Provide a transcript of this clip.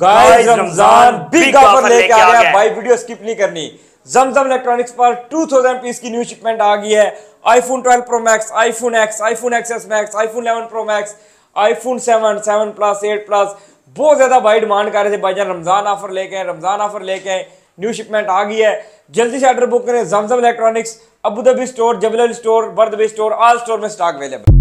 guys Ramzan big offer लेके आ गया भाई वीडियो स्किप नहीं करनी जमजम इलेक्ट्रॉनिक्स पर 2000 पीस की न्यू शिपमेंट आ गई है iPhone 12 pro max iPhone X iPhone XS max iPhone 11 pro max iPhone 7 7 plus 8 plus बहुत ज्यादा भाई डिमांड कर रहे थे भाईजान रमजान ऑफर लेके आए रमजान ऑफर लेके आए न्यू शिपमेंट आ गई है जल्दी से ऑर्डर बुक करें Zamzam electronics Abu Dhabi store Jebel store Bur Dubai store all store में स्टॉक अवेलेबल